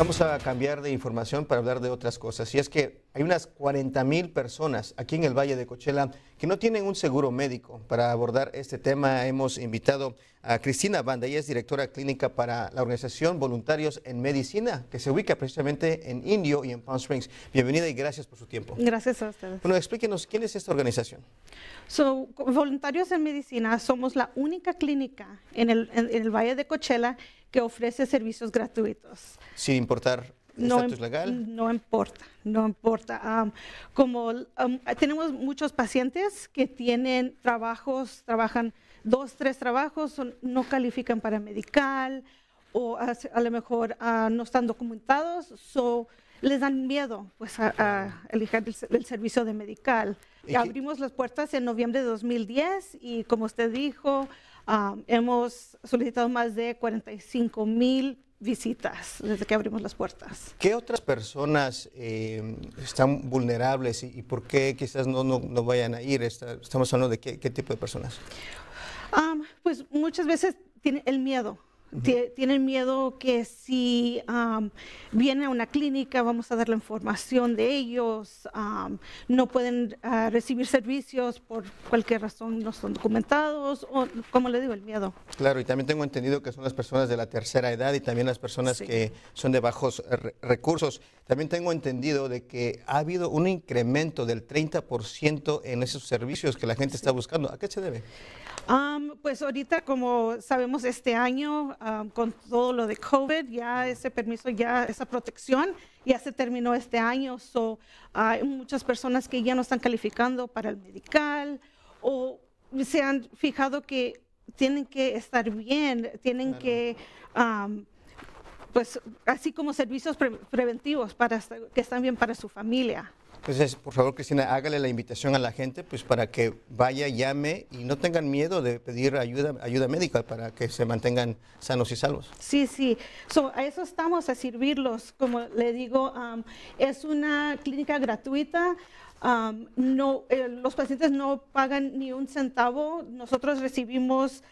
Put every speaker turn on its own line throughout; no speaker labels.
Vamos a cambiar de información para hablar de otras cosas. Y es que hay unas 40 mil personas aquí en el Valle de Cochela que no tienen un seguro médico. Para abordar este tema hemos invitado a Cristina Banda. Ella es directora clínica para la organización Voluntarios en Medicina, que se ubica precisamente en Indio y en Palm Springs. Bienvenida y gracias por su tiempo. Gracias a ustedes. Bueno, explíquenos, ¿quién es esta organización? So, Voluntarios
en Medicina somos la única clínica en el, el Valle de Cochela que ofrece servicios gratuitos.
Sin importar no, em- legal? No importa,
no importa. como tenemos muchos pacientes que tienen trabajos, trabajan dos, tres trabajos, no califican para medical, o a, lo mejor ah, no están documentados, so, les dan miedo pues, a, elegir el, servicio de medical. abrimos las puertas en noviembre de 2010 y como usted dijo, ah, hemos solicitado más de 45 mil visitas desde que abrimos las puertas.
¿Qué otras personas em, están vulnerables y, por qué quizás no, no, vayan a ir? estamos hablando de qué, tipo de personas.
Ah, pues muchas veces tiene el miedo. Tienen miedo que si vienen viene a una clínica vamos a dar la información de ellos, no pueden ah, recibir servicios por cualquier razón, no son documentados, o como le digo, el miedo.
Claro, y también tengo entendido que son las personas de la tercera edad y también las personas que son de bajos eh, recursos. También tengo entendido de que ha habido un incremento del 30% en esos servicios que la gente está buscando. ¿A qué se debe?
pues ahorita, como sabemos, este año con todo lo de COVID, ya ese permiso, ya esa protección ya se terminó este año. So, hay muchas personas que ya no están calificando para el medical o se han fijado que tienen que estar bien, tienen que pues así como servicios preventivos para que están bien para su familia.
Entonces, por favor, Cristina, hágale la invitación a la gente pues, para que vaya, llame y no tengan miedo de pedir ayuda, ayuda médica para que se mantengan sanos y salvos. Sí,
sí. a eso estamos, a servirlos. Como le digo, es una clínica gratuita. no, eh, los pacientes no pagan ni un centavo. Nosotros recibimos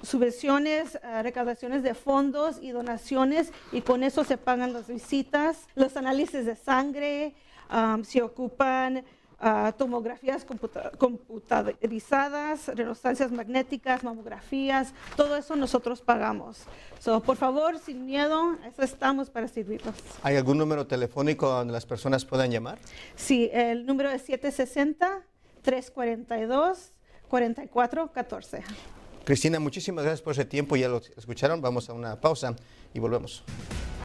subvenciones, eh, recaudaciones de fondos y donaciones y con eso se pagan las visitas, los análisis de sangre, si se ocupan ah, tomografías computa computarizadas, resonancias magnéticas, mamografías, todo eso nosotros pagamos. por favor, sin miedo, eso estamos para servirlos.
¿Hay algún número telefónico donde las personas puedan llamar?
Sí, el número es 760 342 4414.
Cristina, muchísimas gracias por ese tiempo. Ya lo escucharon. Vamos a una pausa y volvemos.